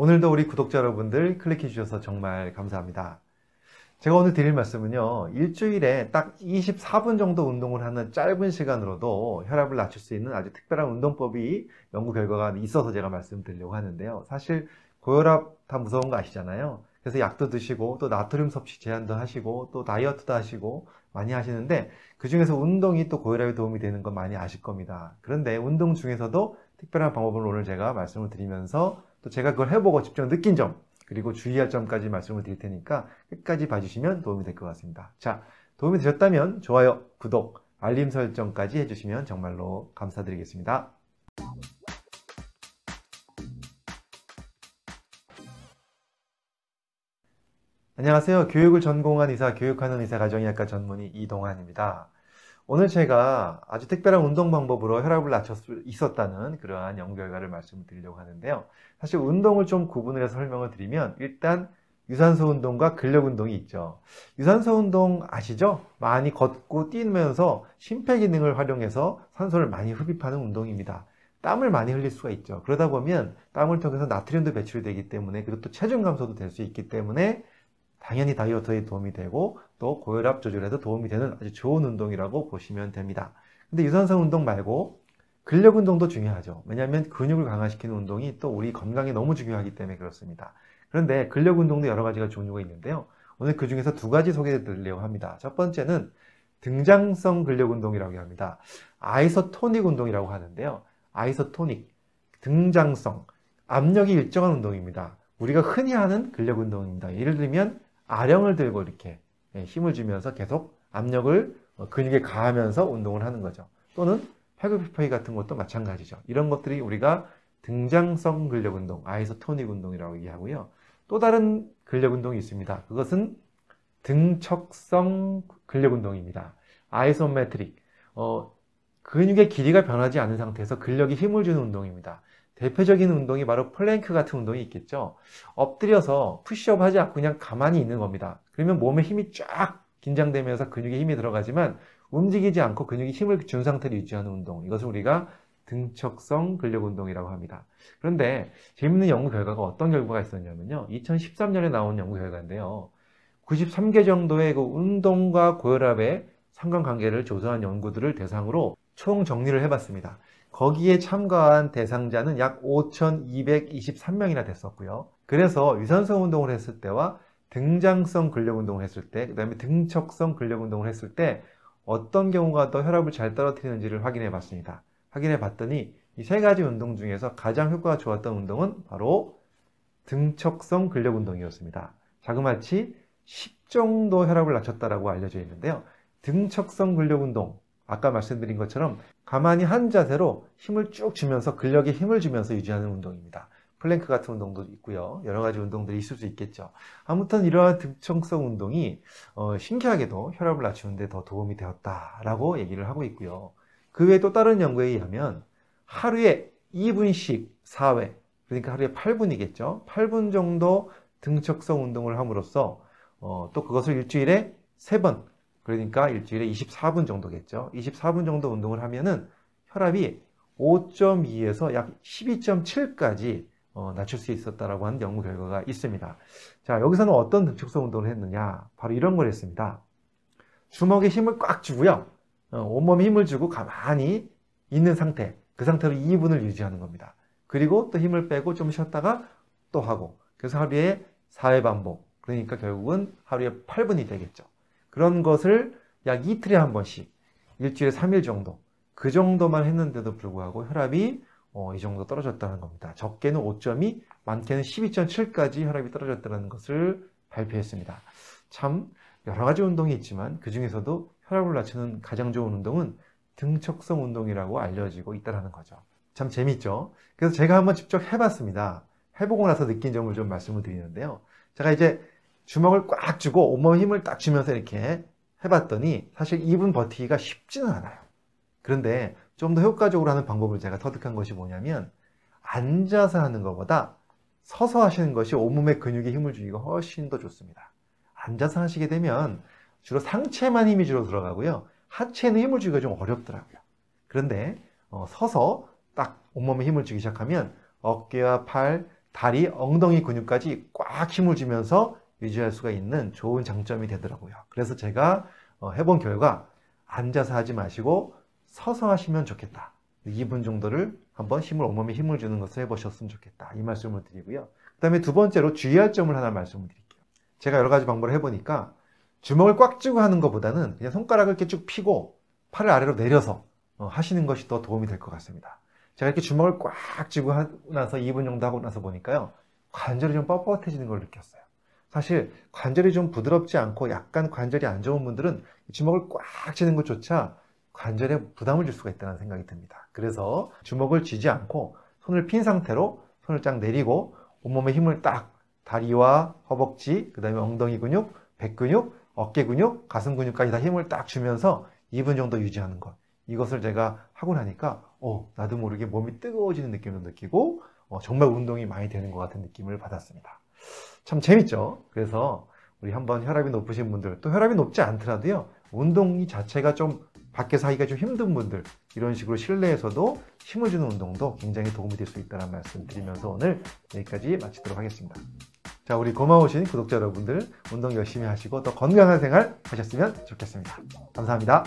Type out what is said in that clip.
오늘도 우리 구독자 여러분들 클릭해 주셔서 정말 감사합니다. 제가 오늘 드릴 말씀은요. 일주일에 딱 24분 정도 운동을 하는 짧은 시간으로도 혈압을 낮출 수 있는 아주 특별한 운동법이 연구 결과가 있어서 제가 말씀드리려고 하는데요. 사실 고혈압 다 무서운 거 아시잖아요. 그래서 약도 드시고 또 나트륨 섭취 제한도 하시고 또 다이어트도 하시고 많이 하시는데 그 중에서 운동이 또 고혈압에 도움이 되는 건 많이 아실 겁니다. 그런데 운동 중에서도 특별한 방법을 오늘 제가 말씀을 드리면서 또 제가 그걸 해보고 직접 느낀 점 그리고 주의할 점까지 말씀을 드릴 테니까 끝까지 봐주시면 도움이 될 것 같습니다. 자, 도움이 되셨다면 좋아요, 구독, 알림 설정까지 해주시면 정말로 감사드리겠습니다. 안녕하세요. 교육을 전공한 의사, 교육하는 의사 가정의학과 전문의 이동환입니다. 오늘 제가 아주 특별한 운동 방법으로 혈압을 낮출 수 있었다는 그러한 연구 결과를 말씀드리려고 하는데요. 사실 운동을 좀 구분을 해서 설명을 드리면 일단 유산소 운동과 근력 운동이 있죠. 유산소 운동 아시죠? 많이 걷고 뛰면서 심폐 기능을 활용해서 산소를 많이 흡입하는 운동입니다. 땀을 많이 흘릴 수가 있죠. 그러다 보면 땀을 통해서 나트륨도 배출되기 때문에 그리고 또 체중 감소도 될 수 있기 때문에 당연히 다이어트에 도움이 되고 또 고혈압 조절에도 도움이 되는 아주 좋은 운동이라고 보시면 됩니다. 근데 유산성 운동 말고 근력 운동도 중요하죠. 왜냐하면 근육을 강화시키는 운동이 또 우리 건강에 너무 중요하기 때문에 그렇습니다. 그런데 근력 운동도 여러 가지가 종류가 있는데요. 오늘 그 중에서 두 가지 소개해 드리려고 합니다. 첫 번째는 등장성 근력 운동이라고 합니다. 아이소토닉 운동이라고 하는데요. 아이소토닉, 등장성, 압력이 일정한 운동입니다. 우리가 흔히 하는 근력 운동입니다. 예를 들면 아령을 들고 이렇게 예, 힘을 주면서 계속 압력을 어, 근육에 가하면서 운동을 하는 거죠. 또는 팔굽혀펴기 같은 것도 마찬가지죠. 이런 것들이 우리가 등장성 근력 운동, 아이소토닉 운동이라고 얘기하고요. 또 다른 근력 운동이 있습니다. 그것은 등척성 근력 운동입니다. 아이소메트릭. 어, 근육의 길이가 변하지 않은 상태에서 근력이 힘을 주는 운동입니다. 대표적인 운동이 바로 플랭크 같은 운동이 있겠죠. 엎드려서 푸시업 하지 않고 그냥 가만히 있는 겁니다. 그러면 몸에 힘이 쫙 긴장되면서 근육에 힘이 들어가지만 움직이지 않고 근육이 힘을 준상태로 유지하는 운동. 이것을 우리가 등척성 근력 운동이라고 합니다. 그런데 재밌는 연구 결과가 어떤 결과가 있었냐면요. 2013년에 나온 연구 결과인데요. 93개 정도의 그 운동과 고혈압의 상관관계를 조사한 연구들을 대상으로 총 정리를 해봤습니다. 거기에 참가한 대상자는 약 5,223명이나 됐었고요. 그래서 유산소 운동을 했을 때와 등장성 근력 운동을 했을 때, 그 다음에 등척성 근력 운동을 했을 때 어떤 경우가 더 혈압을 잘 떨어뜨리는지를 확인해 봤습니다. 확인해 봤더니 이 세 가지 운동 중에서 가장 효과가 좋았던 운동은 바로 등척성 근력 운동이었습니다. 자그마치 10 정도 혈압을 낮췄다고 알려져 있는데요. 등척성 근력 운동, 아까 말씀드린 것처럼 가만히 한 자세로 힘을 쭉 주면서 근력에 힘을 주면서 유지하는 운동입니다. 플랭크 같은 운동도 있고요. 여러 가지 운동들이 있을 수 있겠죠. 아무튼 이러한 등청성 운동이 어, 신기하게도 혈압을 낮추는데 더 도움이 되었다라고 얘기를 하고 있고요. 그 외에 또 다른 연구에 의하면 하루에 2분씩 4회, 그러니까 하루에 8분이겠죠. 8분 정도 등척성 운동을 함으로써 어, 또 그것을 일주일에 3번, 그러니까 일주일에 24분 정도겠죠. 24분 정도 운동을 하면은 혈압이 5.2에서 약 12.7까지 어, 낮출 수 있었다라고 하는 연구 결과가 있습니다. 자, 여기서는 어떤 등축성 운동을 했느냐? 바로 이런 걸 했습니다. 주먹에 힘을 꽉 주고요. 어, 온몸에 힘을 주고 가만히 있는 상태. 그 상태로 2분을 유지하는 겁니다. 그리고 또 힘을 빼고 좀 쉬었다가 또 하고. 그래서 하루에 4회 반복. 그러니까 결국은 하루에 8분이 되겠죠. 그런 것을 약 이틀에 한 번씩 일주일에 3일 정도 그 정도만 했는데도 불구하고 혈압이 어, 이 정도 떨어졌다는 겁니다. 적게는 5점이 많게는 12.7까지 혈압이 떨어졌다는 것을 발표했습니다. 참 여러 가지 운동이 있지만 그 중에서도 혈압을 낮추는 가장 좋은 운동은 등척성 운동이라고 알려지고 있다는 거죠. 참재밌죠 그래서 제가 한번 직접 해봤습니다. 해보고 나서 느낀 점을 좀 말씀을 드리는데요. 제가 이제 주먹을 꽉쥐고 온몸 힘을 딱 주면서 이렇게 해봤더니 사실 2분 버티기가 쉽지는 않아요. 그런데 좀 더 효과적으로 하는 방법을 제가 터득한 것이 뭐냐면 앉아서 하는 것보다 서서 하시는 것이 온몸의 근육에 힘을 주기가 훨씬 더 좋습니다. 앉아서 하시게 되면 주로 상체만 힘이 주로 들어가고요. 하체는 힘을 주기가 좀 어렵더라고요. 그런데 어, 서서 딱 온몸에 힘을 주기 시작하면 어깨와 팔, 다리, 엉덩이 근육까지 꽉 힘을 주면서 유지할 수가 있는 좋은 장점이 되더라고요. 그래서 제가 어, 해본 결과 앉아서 하지 마시고 서서 하시면 좋겠다. 2분 정도를 한번 힘을 온몸에 힘을 주는 것을 해보셨으면 좋겠다. 이 말씀을 드리고요. 그 다음에 두 번째로 주의할 점을 하나 말씀을 드릴게요. 제가 여러 가지 방법을 해보니까 주먹을 꽉 쥐고 하는 것보다는 그냥 손가락을 이렇게 쭉 펴고 팔을 아래로 내려서 어, 하시는 것이 더 도움이 될 것 같습니다. 제가 이렇게 주먹을 꽉 쥐고 나서 2분 정도 하고 나서 보니까요. 관절이 좀 뻣뻣해지는 걸 느꼈어요. 사실 관절이 좀 부드럽지 않고 약간 관절이 안 좋은 분들은 주먹을 꽉 쥐는 것조차 관절에 부담을 줄 수가 있다는 생각이 듭니다. 그래서 주먹을 쥐지 않고 손을 핀 상태로 손을 쫙 내리고 온몸에 힘을 딱 다리와 허벅지, 그 다음에 엉덩이 근육, 배 근육, 어깨 근육, 가슴 근육까지 다 힘을 딱 주면서 2분 정도 유지하는 것. 이것을 제가 하고 나니까 어, 나도 모르게 몸이 뜨거워지는 느낌을 느끼고 어, 정말 운동이 많이 되는 것 같은 느낌을 받았습니다. 참 재밌죠. 그래서 우리 한번 혈압이 높으신 분들 또 혈압이 높지 않더라도요. 운동이 자체가 좀 밖에서 하기가 좀 힘든 분들 이런 식으로 실내에서도 힘을 주는 운동도 굉장히 도움이 될 수 있다는 말씀 드리면서 오늘 여기까지 마치도록 하겠습니다. 자, 우리 고마우신 구독자 여러분들 운동 열심히 하시고 더 건강한 생활 하셨으면 좋겠습니다. 감사합니다.